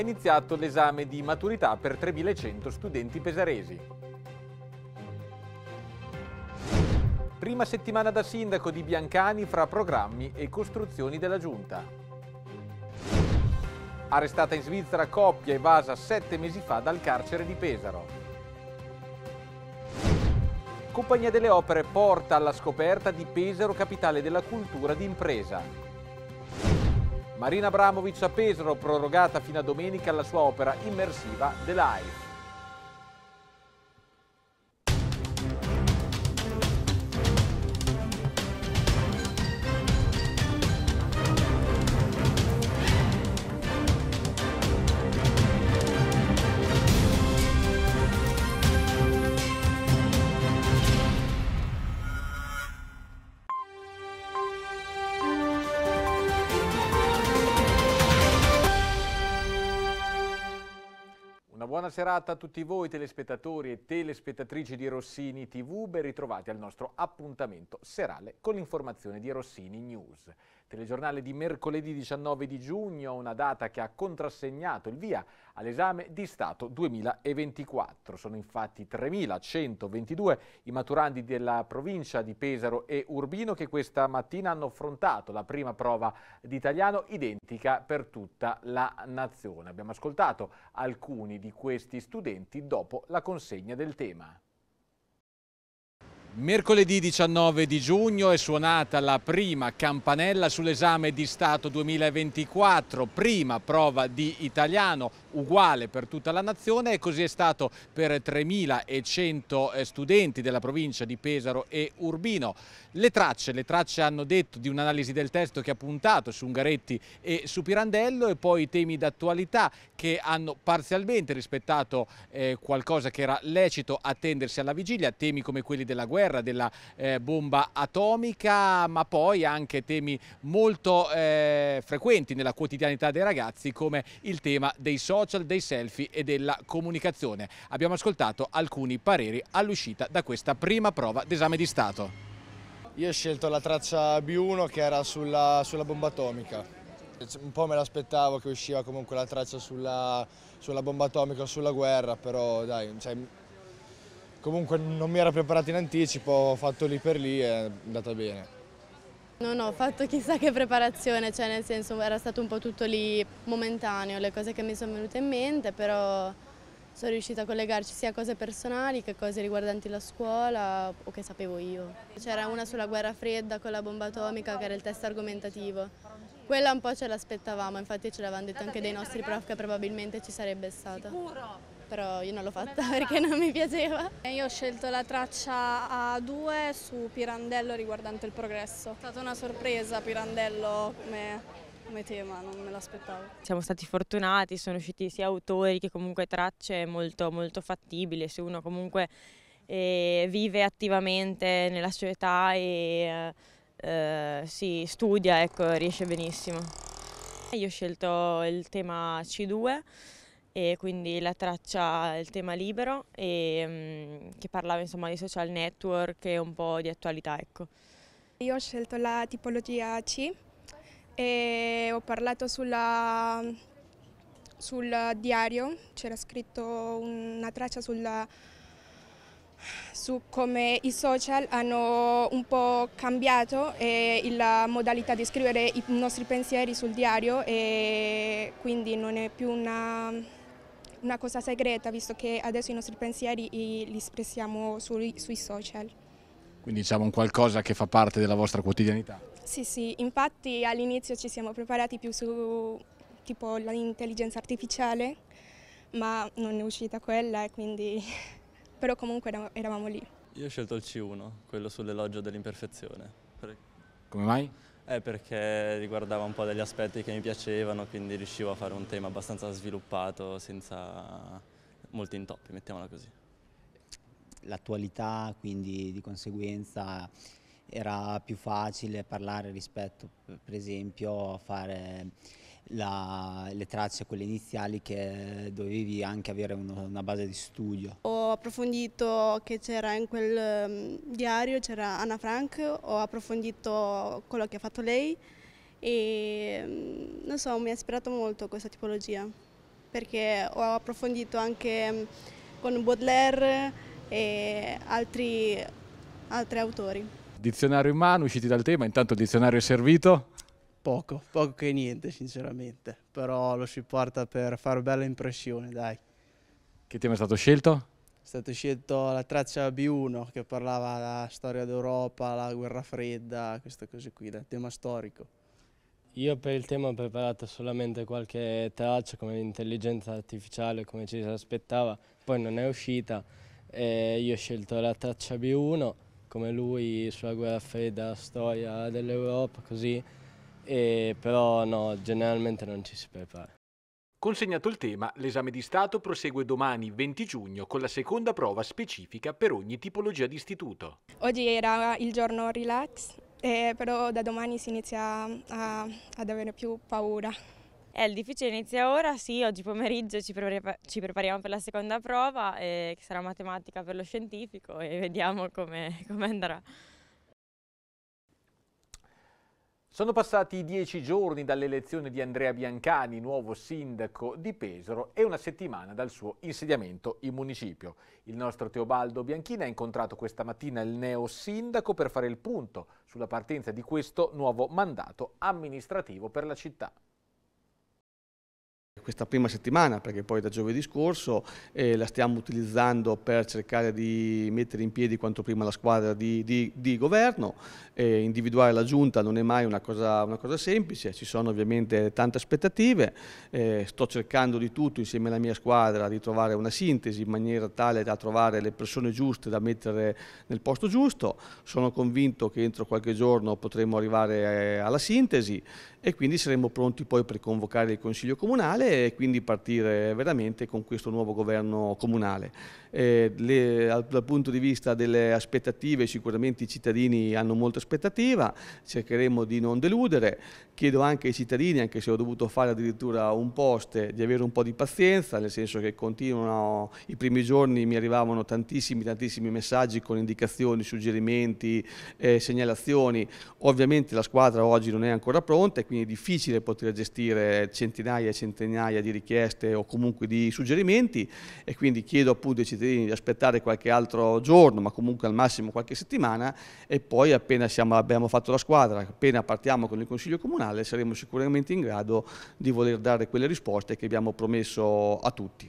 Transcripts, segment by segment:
è iniziato l'esame di maturità per 3.100 studenti pesaresi. Prima settimana da sindaco di Biancani fra programmi e costruzioni della giunta. Arrestata in Svizzera coppia evasa sette mesi fa dal carcere di Pesaro. Compagnia delle Opere porta alla scoperta di Pesaro capitale della cultura d'impresa. Marina Abramovic a Pesaro, prorogata fino a domenica la sua opera immersiva The Life. Buona serata a tutti voi telespettatori e telespettatrici di Rossini TV, ben ritrovati al nostro appuntamento serale con l'informazione di Rossini News. Telegiornale di mercoledì 19 di giugno, una data che ha contrassegnato il via all'esame di Stato 2024. Sono infatti 3.122 i maturandi della provincia di Pesaro e Urbino che questa mattina hanno affrontato la prima prova di italiano identica per tutta la nazione. Abbiamo ascoltato alcuni di questi studenti dopo la consegna del tema. Mercoledì 19 di giugno è suonata la prima campanella sull'esame di Stato 2024, prima prova di italiano uguale per tutta la nazione e così è stato per 3.100 eh, studenti della provincia di Pesaro e Urbino. Le tracce, le tracce hanno detto di un'analisi del testo che ha puntato su Ungaretti e su Pirandello e poi i temi d'attualità che hanno parzialmente rispettato eh, qualcosa che era lecito attendersi alla vigilia, temi come quelli della guerra guerra, della eh, bomba atomica, ma poi anche temi molto eh, frequenti nella quotidianità dei ragazzi come il tema dei social, dei selfie e della comunicazione. Abbiamo ascoltato alcuni pareri all'uscita da questa prima prova d'esame di Stato. Io ho scelto la traccia B1 che era sulla, sulla bomba atomica. Un po' me l'aspettavo che usciva comunque la traccia sulla, sulla bomba atomica o sulla guerra, però dai, cioè, Comunque non mi era preparato in anticipo, ho fatto lì per lì e è andata bene. Non ho fatto chissà che preparazione, cioè nel senso era stato un po' tutto lì momentaneo, le cose che mi sono venute in mente, però sono riuscita a collegarci sia a cose personali che a cose riguardanti la scuola o che sapevo io. C'era una sulla guerra fredda con la bomba atomica che era il test argomentativo. Quella un po' ce l'aspettavamo, infatti ce l'avevano detto anche dei nostri prof che probabilmente ci sarebbe stata. Sicuro! però io non l'ho fatta perché non mi piaceva. Eh, io ho scelto la traccia A2 su Pirandello riguardante il progresso. È stata una sorpresa Pirandello come, come tema, non me l'aspettavo. Siamo stati fortunati, sono usciti sia autori che comunque tracce molto, molto fattibili, se uno comunque eh, vive attivamente nella società e eh, si studia, ecco, riesce benissimo. Io ho scelto il tema C2 e quindi la traccia il tema libero e, mm, che parlava insomma di social network e un po' di attualità ecco. Io ho scelto la tipologia C e ho parlato sulla, sul diario, c'era scritto una traccia sulla, su come i social hanno un po' cambiato eh, la modalità di scrivere i nostri pensieri sul diario e quindi non è più una una cosa segreta, visto che adesso i nostri pensieri li espressiamo sui, sui social. Quindi diciamo un qualcosa che fa parte della vostra quotidianità? Sì, sì, infatti all'inizio ci siamo preparati più su tipo l'intelligenza artificiale, ma non è uscita quella e quindi... però comunque eravamo lì. Io ho scelto il C1, quello sull'elogio dell'imperfezione. Come mai? È perché riguardava un po' degli aspetti che mi piacevano, quindi riuscivo a fare un tema abbastanza sviluppato, senza molti intoppi, mettiamola così. L'attualità, quindi di conseguenza era più facile parlare rispetto per esempio a fare la, le tracce, quelle iniziali, che dovevi anche avere uno, una base di studio. Ho approfondito che c'era in quel mm, diario, c'era Anna Frank, ho approfondito quello che ha fatto lei e mm, non so, mi ha ispirato molto questa tipologia perché ho approfondito anche mm, con Baudelaire e altri, altri autori. Dizionario in mano, usciti dal tema, intanto il dizionario è servito. Poco, poco che niente sinceramente, però lo si porta per fare bella impressione, dai. Che tema è stato scelto? È stato scelto la traccia B1 che parlava della storia d'Europa, la guerra fredda, queste cose qui, il tema storico. Io per il tema ho preparato solamente qualche traccia come l'intelligenza artificiale, come ci si aspettava, poi non è uscita. E io ho scelto la traccia B1, come lui sulla guerra fredda, la storia dell'Europa, così e, però no, generalmente non ci si prepara. Consegnato il tema, l'esame di Stato prosegue domani 20 giugno con la seconda prova specifica per ogni tipologia di istituto. Oggi era il giorno relax, eh, però da domani si inizia a, ad avere più paura. Eh, il difficile inizia ora, sì, oggi pomeriggio ci, prepar ci prepariamo per la seconda prova, eh, che sarà matematica per lo scientifico e vediamo come andrà. Sono passati dieci giorni dall'elezione di Andrea Biancani, nuovo sindaco di Pesaro, e una settimana dal suo insediamento in municipio. Il nostro Teobaldo Bianchini ha incontrato questa mattina il neo sindaco per fare il punto sulla partenza di questo nuovo mandato amministrativo per la città. Questa prima settimana, perché poi da giovedì scorso eh, la stiamo utilizzando per cercare di mettere in piedi quanto prima la squadra di, di, di governo, eh, individuare la giunta non è mai una cosa, una cosa semplice, ci sono ovviamente tante aspettative, eh, sto cercando di tutto insieme alla mia squadra di trovare una sintesi in maniera tale da trovare le persone giuste da mettere nel posto giusto, sono convinto che entro qualche giorno potremo arrivare eh, alla sintesi e quindi saremo pronti poi per convocare il Consiglio Comunale e quindi partire veramente con questo nuovo governo comunale. Eh, le, dal punto di vista delle aspettative sicuramente i cittadini hanno molta aspettativa, cercheremo di non deludere, chiedo anche ai cittadini, anche se ho dovuto fare addirittura un post, di avere un po' di pazienza, nel senso che continuano, i primi giorni mi arrivavano tantissimi, tantissimi messaggi con indicazioni, suggerimenti, eh, segnalazioni, ovviamente la squadra oggi non è ancora pronta quindi è difficile poter gestire centinaia e centinaia di richieste o comunque di suggerimenti e quindi chiedo appunto ai cittadini di aspettare qualche altro giorno, ma comunque al massimo qualche settimana e poi appena siamo, abbiamo fatto la squadra, appena partiamo con il Consiglio Comunale saremo sicuramente in grado di voler dare quelle risposte che abbiamo promesso a tutti.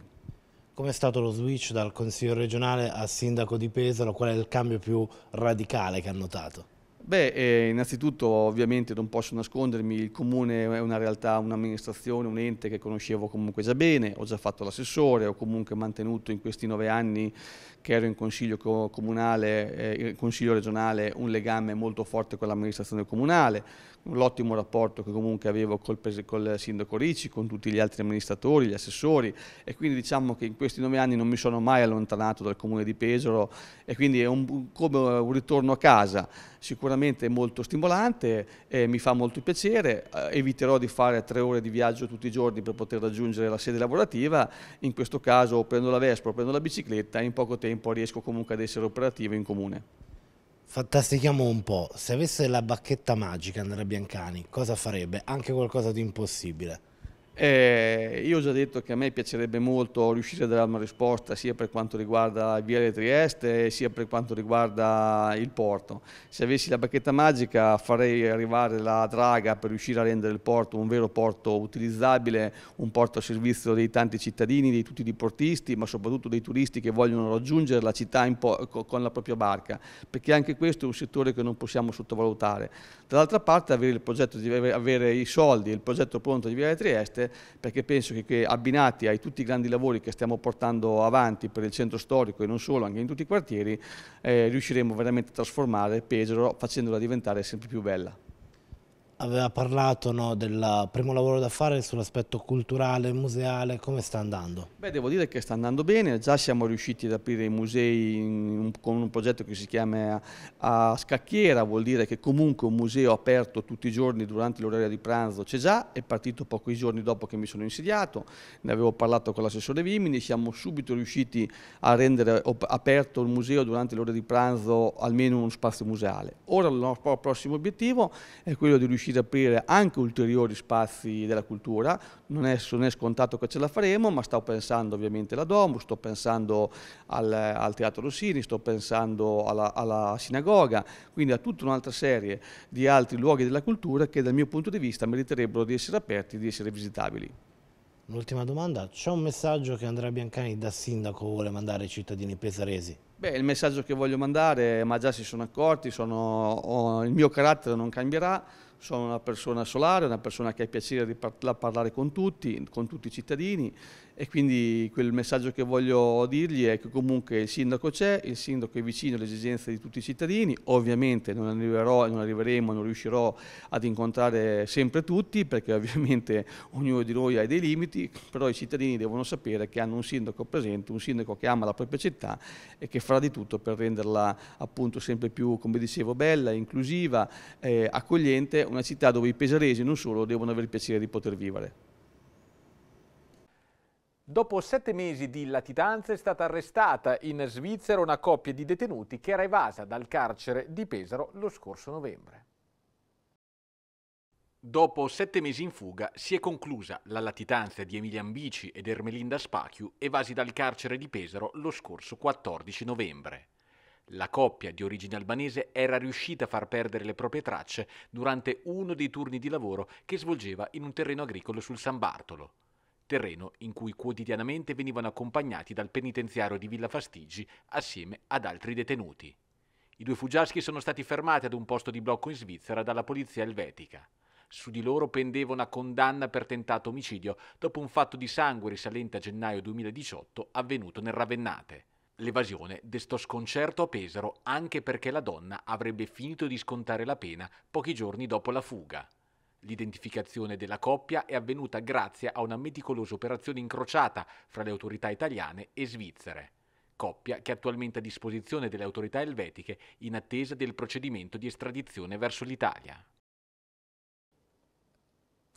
Com'è stato lo switch dal Consiglio regionale al Sindaco di Pesaro? Qual è il cambio più radicale che ha notato? Beh, eh, innanzitutto ovviamente non posso nascondermi, il comune è una realtà, un'amministrazione, un ente che conoscevo comunque già bene, ho già fatto l'assessore, ho comunque mantenuto in questi nove anni che ero in consiglio comunale, eh, consiglio regionale, un legame molto forte con l'amministrazione comunale, l'ottimo rapporto che comunque avevo col, col, sindaco Ricci, con tutti gli altri amministratori, gli assessori e quindi diciamo che in questi nove anni non mi sono mai allontanato dal comune di Pesaro e quindi è un, come un ritorno a casa, sicuramente molto stimolante, eh, mi fa molto piacere, eh, eviterò di fare tre ore di viaggio tutti i giorni per poter raggiungere la sede lavorativa, in questo caso prendo la Vespa, prendo la bicicletta e in poco tempo tempo riesco comunque ad essere operativo in comune. Fantastichiamo un po', se avesse la bacchetta magica Andrea Biancani, cosa farebbe? Anche qualcosa di impossibile. Eh, io ho già detto che a me piacerebbe molto riuscire a dare una risposta sia per quanto riguarda il Viale Trieste sia per quanto riguarda il porto. Se avessi la bacchetta magica farei arrivare la draga per riuscire a rendere il porto un vero porto utilizzabile, un porto a servizio dei tanti cittadini, di tutti i diportisti, ma soprattutto dei turisti che vogliono raggiungere la città con la propria barca, perché anche questo è un settore che non possiamo sottovalutare. Dall'altra parte avere, progetto, avere i soldi e il progetto pronto di Viale Trieste importante perché penso che, che abbinati ai tutti i grandi lavori che stiamo portando avanti per il centro storico e non solo, anche in tutti i quartieri, eh, riusciremo veramente a trasformare Pesaro facendola diventare sempre più bella aveva parlato no, del primo lavoro da fare sull'aspetto culturale, museale, come sta andando? Beh, devo dire che sta andando bene, già siamo riusciti ad aprire i musei in, con un progetto che si chiama a, a Scacchiera, vuol dire che comunque un museo aperto tutti i giorni durante l'orario di pranzo c'è già, è partito pochi giorni dopo che mi sono insediato, ne avevo parlato con l'assessore Vimini, siamo subito riusciti a rendere aperto il museo durante l'ora di pranzo almeno uno spazio museale. Ora il nostro prossimo obiettivo è quello di riuscire riuscire ad aprire anche ulteriori spazi della cultura, non è, non è scontato che ce la faremo, ma sto pensando ovviamente alla Domu, sto pensando al, al Teatro Rossini, sto pensando alla, alla Sinagoga, quindi a tutta un'altra serie di altri luoghi della cultura che dal mio punto di vista meriterebbero di essere aperti, di essere visitabili. Un'ultima domanda, c'è un messaggio che Andrea Biancani da sindaco vuole mandare ai cittadini pesaresi? Beh, il messaggio che voglio mandare, ma già si sono accorti, sono, oh, il mio carattere non cambierà, sono una persona solare, una persona che ha piacere di par- parlare con tutti, con tutti i cittadini e quindi quel messaggio che voglio dirgli è che comunque il sindaco c'è, il sindaco è vicino alle esigenze di tutti i cittadini, ovviamente non arriverò, e non arriveremo, non riuscirò ad incontrare sempre tutti perché ovviamente ognuno di noi ha dei limiti, però i cittadini devono sapere che hanno un sindaco presente, un sindaco che ama la propria città e che farà di tutto per renderla appunto sempre più, come dicevo, bella, inclusiva, eh, accogliente, una città dove i pesaresi non solo devono avere il piacere di poter vivere. Dopo sette mesi di latitanza è stata arrestata in Svizzera una coppia di detenuti che era evasa dal carcere di Pesaro lo scorso novembre. Dopo sette mesi in fuga si è conclusa la latitanza di Emilian Bici ed Ermelinda Spachiu evasi dal carcere di Pesaro lo scorso 14 novembre. La coppia di origine albanese era riuscita a far perdere le proprie tracce durante uno dei turni di lavoro che svolgeva in un terreno agricolo sul San Bartolo terreno in cui quotidianamente venivano accompagnati dal penitenziario di Villa Fastigi assieme ad altri detenuti. I due fuggiaschi sono stati fermati ad un posto di blocco in Svizzera dalla polizia elvetica. Su di loro pendeva una condanna per tentato omicidio dopo un fatto di sangue risalente a gennaio 2018 avvenuto nel Ravennate. L'evasione destò sconcerto a Pesaro anche perché la donna avrebbe finito di scontare la pena pochi giorni dopo la fuga. L'identificazione della coppia è avvenuta grazie a una meticolosa operazione incrociata fra le autorità italiane e svizzere, coppia che è attualmente a disposizione delle autorità elvetiche in attesa del procedimento di estradizione verso l'Italia.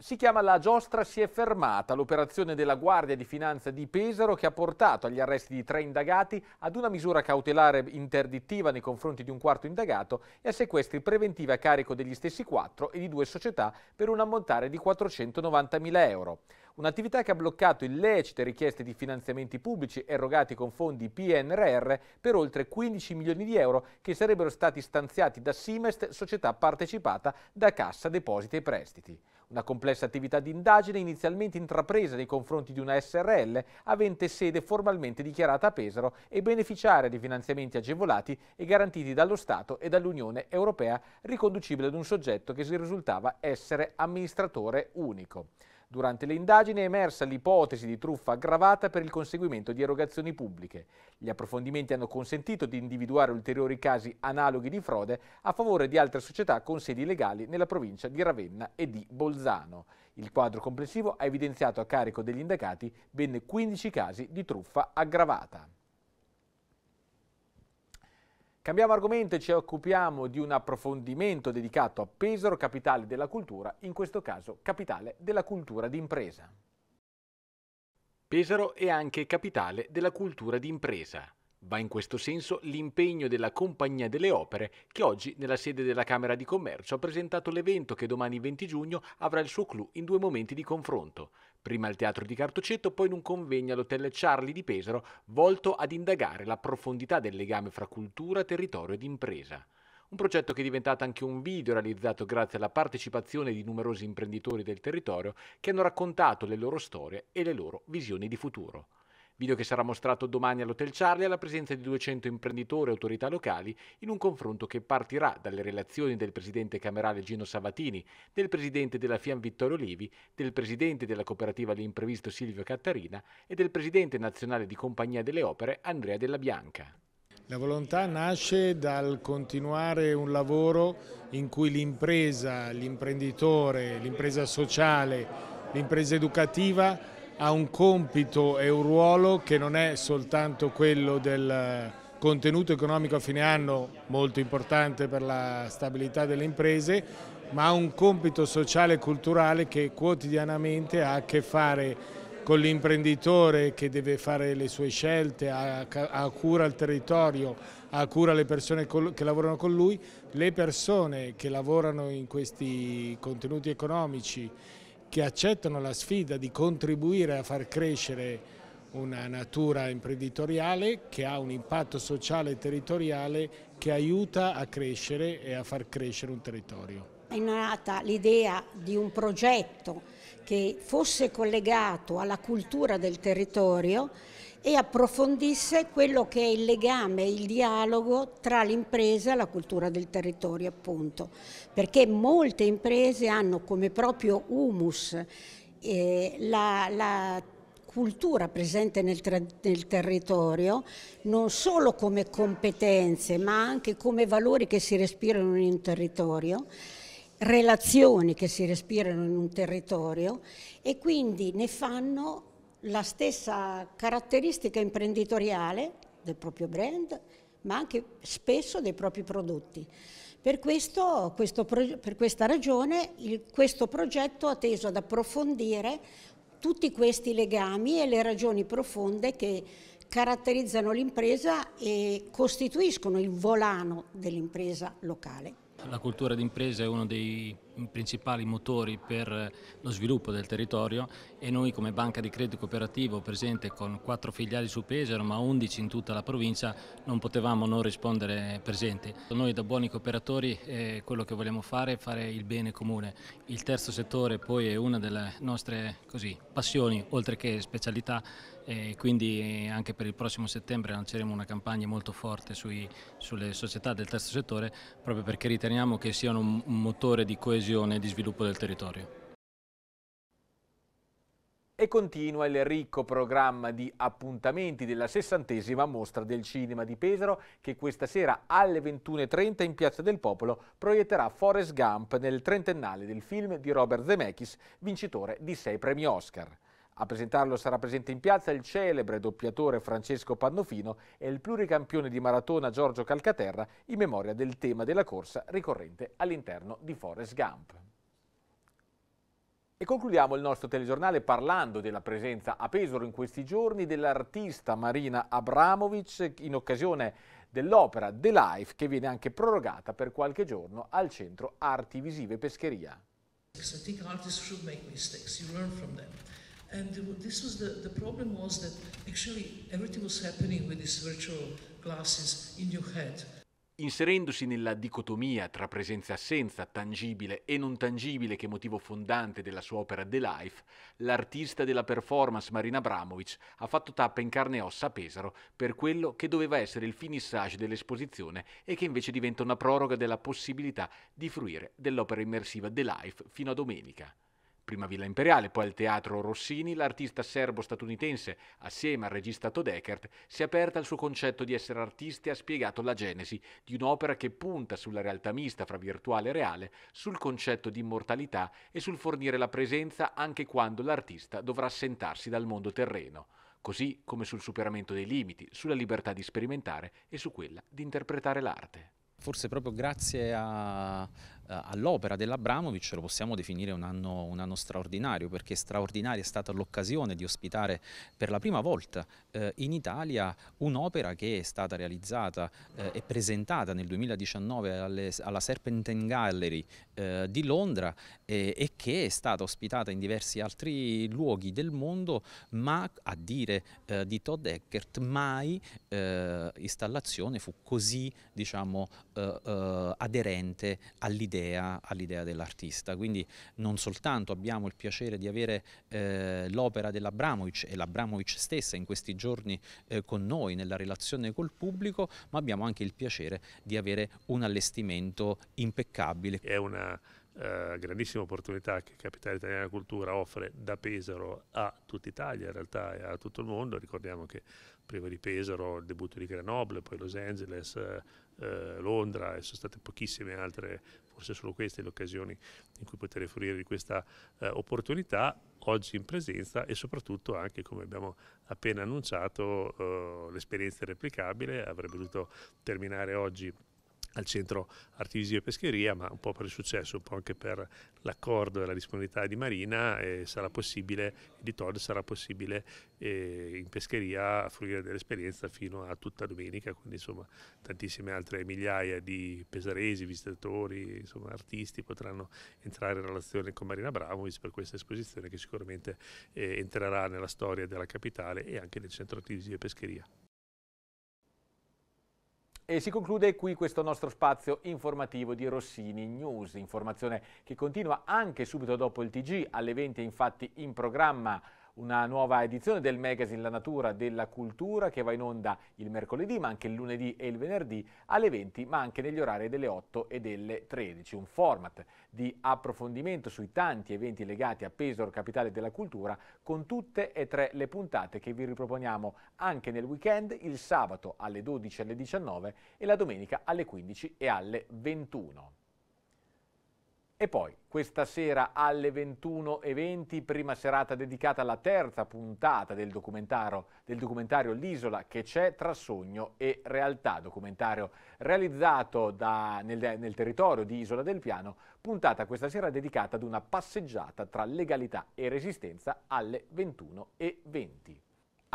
Si chiama La giostra si è fermata, l'operazione della Guardia di Finanza di Pesaro che ha portato agli arresti di tre indagati ad una misura cautelare interdittiva nei confronti di un quarto indagato e a sequestri preventivi a carico degli stessi quattro e di due società per un ammontare di 490.000 euro. Un'attività che ha bloccato illecite richieste di finanziamenti pubblici erogati con fondi PNRR per oltre 15 milioni di euro che sarebbero stati stanziati da Simest, società partecipata da Cassa Depositi e Prestiti. Una complessa attività di indagine inizialmente intrapresa nei confronti di una SRL avente sede formalmente dichiarata a Pesaro e beneficiaria di finanziamenti agevolati e garantiti dallo Stato e dall'Unione Europea riconducibile ad un soggetto che si risultava essere amministratore unico. Durante le indagini è emersa l'ipotesi di truffa aggravata per il conseguimento di erogazioni pubbliche. Gli approfondimenti hanno consentito di individuare ulteriori casi analoghi di frode a favore di altre società con sedi legali nella provincia di Ravenna e di Bolzano. Il quadro complessivo ha evidenziato a carico degli indagati ben 15 casi di truffa aggravata. Cambiamo argomento e ci occupiamo di un approfondimento dedicato a Pesaro, capitale della cultura, in questo caso capitale della cultura d'impresa. Pesaro è anche capitale della cultura d'impresa. Va in questo senso l'impegno della Compagnia delle Opere che oggi nella sede della Camera di Commercio ha presentato l'evento che domani 20 giugno avrà il suo clou in due momenti di confronto prima al teatro di Cartoceto, poi in un convegno all'hotel Charlie di Pesaro volto ad indagare la profondità del legame fra cultura, territorio ed impresa. Un progetto che è diventato anche un video realizzato grazie alla partecipazione di numerosi imprenditori del territorio che hanno raccontato le loro storie e le loro visioni di futuro. Video che sarà mostrato domani all'Hotel Charlie alla presenza di 200 imprenditori e autorità locali in un confronto che partirà dalle relazioni del presidente camerale Gino Sabatini, del presidente della FIAM Vittorio Livi, del presidente della cooperativa L'Imprevisto Silvio Cattarina e del presidente nazionale di Compagnia delle Opere Andrea Della Bianca. La volontà nasce dal continuare un lavoro in cui l'impresa, l'imprenditore, l'impresa sociale, l'impresa educativa ha un compito e un ruolo che non è soltanto quello del contenuto economico a fine anno, molto importante per la stabilità delle imprese, ma ha un compito sociale e culturale che quotidianamente ha a che fare con l'imprenditore che deve fare le sue scelte, ha cura al territorio, ha cura alle persone che lavorano con lui, le persone che lavorano in questi contenuti economici che accettano la sfida di contribuire a far crescere una natura imprenditoriale che ha un impatto sociale e territoriale che aiuta a crescere e a far crescere un territorio. È nata l'idea di un progetto che fosse collegato alla cultura del territorio e approfondisse quello che è il legame, il dialogo tra l'impresa e la cultura del territorio appunto, perché molte imprese hanno come proprio humus eh, la, la cultura presente nel, nel, territorio, non solo come competenze, ma anche come valori che si respirano in un territorio, relazioni che si respirano in un territorio e quindi ne fanno la stessa caratteristica imprenditoriale del proprio brand, ma anche spesso dei propri prodotti. Per, questo, questo, per questa ragione il, questo progetto ha teso ad approfondire tutti questi legami e le ragioni profonde che caratterizzano l'impresa e costituiscono il volano dell'impresa locale. La cultura d'impresa è uno dei principali motori per lo sviluppo del territorio e noi come banca di credito cooperativo presente con quattro filiali su Pesaro ma 11 in tutta la provincia non potevamo non rispondere presenti. Noi da buoni cooperatori eh, quello che vogliamo fare è fare il bene comune. Il terzo settore poi è una delle nostre così, passioni oltre che specialità e quindi anche per il prossimo settembre lanceremo una campagna molto forte sui, sulle società del terzo settore proprio perché riteniamo che siano un motore di coesione coesione e di sviluppo del territorio. E continua il ricco programma di appuntamenti della sessantesima mostra del cinema di Pesaro che questa sera alle 21.30 in Piazza del Popolo proietterà Forrest Gump nel trentennale del film di Robert Zemeckis, vincitore di sei premi Oscar. A presentarlo sarà presente in piazza il celebre doppiatore Francesco Pannofino e il pluricampione di maratona Giorgio Calcaterra in memoria del tema della corsa ricorrente all'interno di Forrest Gump. E concludiamo il nostro telegiornale parlando della presenza a Pesaro in questi giorni dell'artista Marina Abramovic in occasione dell'opera The Life che viene anche prorogata per qualche giorno al Centro Arti Visive Pescheria. I And this was the, the problem was that actually everything was happening with these virtual glasses in your head. Inserendosi nella dicotomia tra presenza e assenza, tangibile e non tangibile che è motivo fondante della sua opera The Life, l'artista della performance Marina Abramovic ha fatto tappa in carne e ossa a Pesaro per quello che doveva essere il finissage dell'esposizione e che invece diventa una proroga della possibilità di fruire dell'opera immersiva The Life fino a domenica prima Villa Imperiale, poi al Teatro Rossini, l'artista serbo-statunitense, assieme al regista Todekert, si è aperta al suo concetto di essere artista e ha spiegato la genesi di un'opera che punta sulla realtà mista fra virtuale e reale, sul concetto di immortalità e sul fornire la presenza anche quando l'artista dovrà assentarsi dal mondo terreno, così come sul superamento dei limiti, sulla libertà di sperimentare e su quella di interpretare l'arte forse proprio grazie a, eh, all'opera dell'Abramovic lo possiamo definire un anno, un anno, straordinario perché straordinaria è stata l'occasione di ospitare per la prima volta eh, in Italia un'opera che è stata realizzata eh, e presentata nel 2019 alle, alla Serpentine Gallery eh, di Londra e che è stata ospitata in diversi altri luoghi del mondo ma a dire eh, di Todd Eckert mai eh, installazione fu così diciamo, aderente all'idea all'idea all dell'artista. Quindi non soltanto abbiamo il piacere di avere eh, l'opera dell'Abramovic e l'Abramovic stessa in questi giorni eh, con noi nella relazione col pubblico, ma abbiamo anche il piacere di avere un allestimento impeccabile. È una eh, grandissima opportunità che Capitale Italiana Cultura offre da Pesaro a tutta Italia in realtà e a tutto il mondo. Ricordiamo che prima di Pesaro il debutto di Grenoble, poi Los Angeles, eh, Londra e sono state pochissime altre forse sono queste le occasioni in cui poter fruire di questa eh, opportunità oggi in presenza e soprattutto anche come abbiamo appena annunciato eh, l'esperienza replicabile avrebbe dovuto terminare oggi al centro artivisio e pescheria, ma un po' per il successo, un po' anche per l'accordo e la disponibilità di Marina, eh, sarà possibile, di Todd sarà possibile eh, in pescheria fruire dell'esperienza fino a tutta domenica, quindi insomma tantissime altre migliaia di pesaresi, visitatori, insomma artisti potranno entrare in relazione con Marina Bramovic per questa esposizione che sicuramente eh, entrerà nella storia della capitale e anche del centro artivisio e pescheria. E si conclude qui questo nostro spazio informativo di Rossini News, informazione che continua anche subito dopo il TG, alle 20 infatti in programma una nuova edizione del magazine La Natura della Cultura che va in onda il mercoledì, ma anche il lunedì e il venerdì alle 20, ma anche negli orari delle 8 e delle 13. Un format di approfondimento sui tanti eventi legati a Pesaro, capitale della cultura, con tutte e tre le puntate che vi riproponiamo anche nel weekend, il sabato alle 12 e alle 19 e la domenica alle 15 e alle 21. E poi, questa sera alle 21.20, prima serata dedicata alla terza puntata del documentario, del documentario L'isola che c'è tra sogno e realtà, documentario realizzato da, nel, nel territorio di Isola del Piano, puntata questa sera dedicata ad una passeggiata tra legalità e resistenza alle 21.20.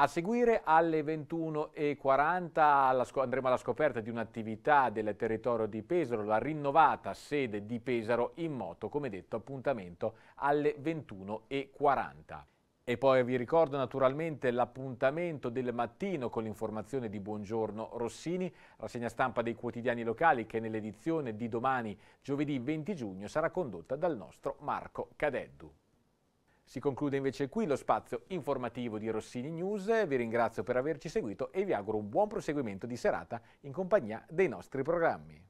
A seguire alle 21.40 andremo alla scoperta di un'attività del territorio di Pesaro, la rinnovata sede di Pesaro in moto, come detto appuntamento alle 21.40. E poi vi ricordo naturalmente l'appuntamento del mattino con l'informazione di Buongiorno Rossini, rassegna stampa dei quotidiani locali che nell'edizione di domani, giovedì 20 giugno, sarà condotta dal nostro Marco Cadeddu. Si conclude invece qui lo spazio informativo di Rossini News, vi ringrazio per averci seguito e vi auguro un buon proseguimento di serata in compagnia dei nostri programmi.